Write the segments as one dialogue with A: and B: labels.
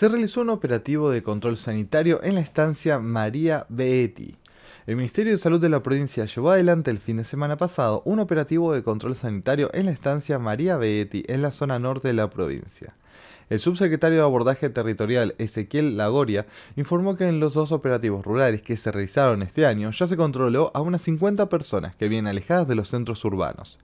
A: se realizó un operativo de control sanitario en la estancia María Beetti. El Ministerio de Salud de la provincia llevó adelante el fin de semana pasado un operativo de control sanitario en la estancia María Beetti, en la zona norte de la provincia. El subsecretario de Abordaje Territorial, Ezequiel Lagoria, informó que en los dos operativos rurales que se realizaron este año ya se controló a unas 50 personas que vienen alejadas de los centros urbanos.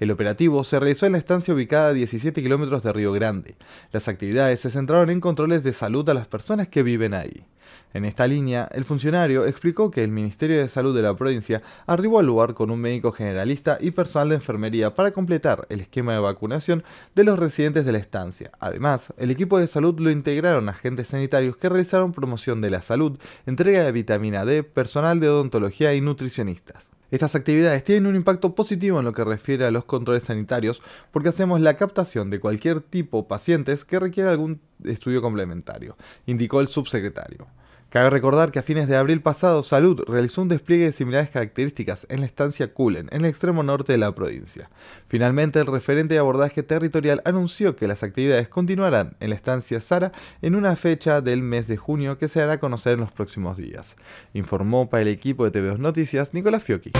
A: El operativo se realizó en la estancia ubicada a 17 kilómetros de Río Grande. Las actividades se centraron en controles de salud a las personas que viven ahí. En esta línea, el funcionario explicó que el Ministerio de Salud de la provincia arribó al lugar con un médico generalista y personal de enfermería para completar el esquema de vacunación de los residentes de la estancia. Además, el equipo de salud lo integraron agentes sanitarios que realizaron promoción de la salud, entrega de vitamina D, personal de odontología y nutricionistas. Estas actividades tienen un impacto positivo en lo que refiere a los controles sanitarios porque hacemos la captación de cualquier tipo de pacientes que requiera algún estudio complementario, indicó el subsecretario. Cabe recordar que a fines de abril pasado, Salud realizó un despliegue de similares características en la estancia Kulen, en el extremo norte de la provincia. Finalmente, el referente de abordaje territorial anunció que las actividades continuarán en la estancia Sara en una fecha del mes de junio que se hará conocer en los próximos días. Informó para el equipo de TV2 Noticias Nicolás Fiocchi.